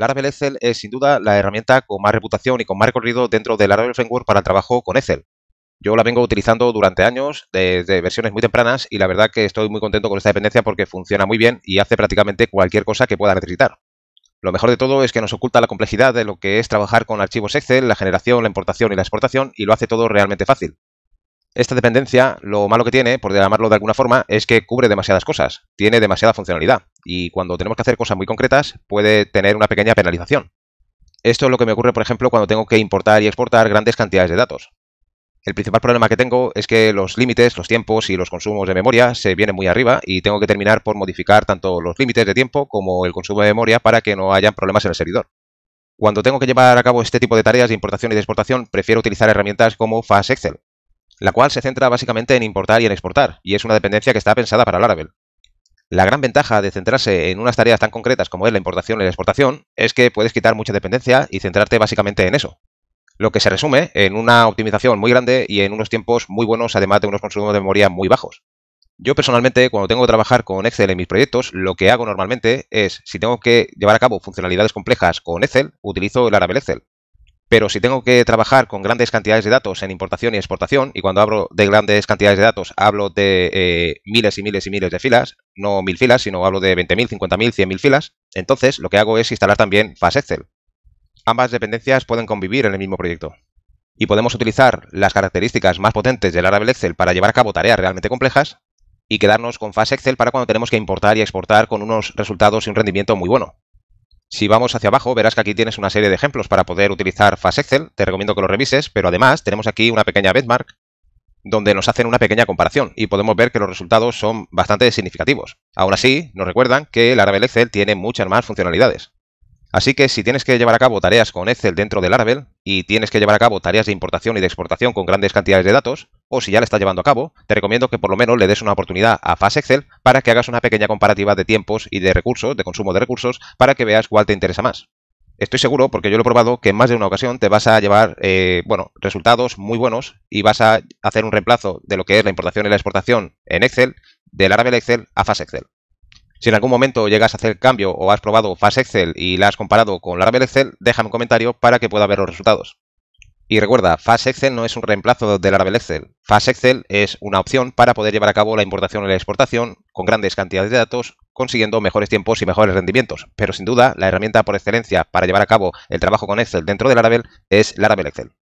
Laravel Excel es sin duda la herramienta con más reputación y con más recorrido dentro del Laravel Framework para el trabajo con Excel. Yo la vengo utilizando durante años, desde versiones muy tempranas, y la verdad que estoy muy contento con esta dependencia porque funciona muy bien y hace prácticamente cualquier cosa que pueda necesitar. Lo mejor de todo es que nos oculta la complejidad de lo que es trabajar con archivos Excel, la generación, la importación y la exportación, y lo hace todo realmente fácil. Esta dependencia, lo malo que tiene, por llamarlo de alguna forma, es que cubre demasiadas cosas, tiene demasiada funcionalidad y cuando tenemos que hacer cosas muy concretas puede tener una pequeña penalización. Esto es lo que me ocurre, por ejemplo, cuando tengo que importar y exportar grandes cantidades de datos. El principal problema que tengo es que los límites, los tiempos y los consumos de memoria se vienen muy arriba y tengo que terminar por modificar tanto los límites de tiempo como el consumo de memoria para que no hayan problemas en el servidor. Cuando tengo que llevar a cabo este tipo de tareas de importación y de exportación, prefiero utilizar herramientas como Fast Excel, la cual se centra básicamente en importar y en exportar, y es una dependencia que está pensada para Laravel. La gran ventaja de centrarse en unas tareas tan concretas como es la importación y la exportación es que puedes quitar mucha dependencia y centrarte básicamente en eso. Lo que se resume en una optimización muy grande y en unos tiempos muy buenos, además de unos consumos de memoria muy bajos. Yo personalmente, cuando tengo que trabajar con Excel en mis proyectos, lo que hago normalmente es, si tengo que llevar a cabo funcionalidades complejas con Excel, utilizo el Árabe Excel. Pero si tengo que trabajar con grandes cantidades de datos en importación y exportación, y cuando hablo de grandes cantidades de datos, hablo de eh, miles y miles y miles de filas, no mil filas, sino hablo de 20.000, 50.000, 100.000 filas, entonces lo que hago es instalar también Excel. Ambas dependencias pueden convivir en el mismo proyecto. Y podemos utilizar las características más potentes del Árabe Excel para llevar a cabo tareas realmente complejas y quedarnos con Excel para cuando tenemos que importar y exportar con unos resultados y un rendimiento muy bueno. Si vamos hacia abajo, verás que aquí tienes una serie de ejemplos para poder utilizar FastExcel. Excel. Te recomiendo que lo revises, pero además tenemos aquí una pequeña benchmark donde nos hacen una pequeña comparación y podemos ver que los resultados son bastante significativos. Aún así, nos recuerdan que el Laravel Excel tiene muchas más funcionalidades. Así que si tienes que llevar a cabo tareas con Excel dentro del Laravel y tienes que llevar a cabo tareas de importación y de exportación con grandes cantidades de datos, o si ya la estás llevando a cabo, te recomiendo que por lo menos le des una oportunidad a Fast Excel para que hagas una pequeña comparativa de tiempos y de recursos, de consumo de recursos, para que veas cuál te interesa más. Estoy seguro, porque yo lo he probado, que en más de una ocasión te vas a llevar eh, bueno, resultados muy buenos y vas a hacer un reemplazo de lo que es la importación y la exportación en Excel, del Laravel Excel a Fast Excel. Si en algún momento llegas a hacer cambio o has probado Fast Excel y la has comparado con Laravel Excel, déjame un comentario para que pueda ver los resultados. Y recuerda, Fast Excel no es un reemplazo del Laravel Excel. Fast Excel es una opción para poder llevar a cabo la importación y la exportación con grandes cantidades de datos, consiguiendo mejores tiempos y mejores rendimientos. Pero sin duda, la herramienta por excelencia para llevar a cabo el trabajo con Excel dentro del Laravel es el Laravel Excel.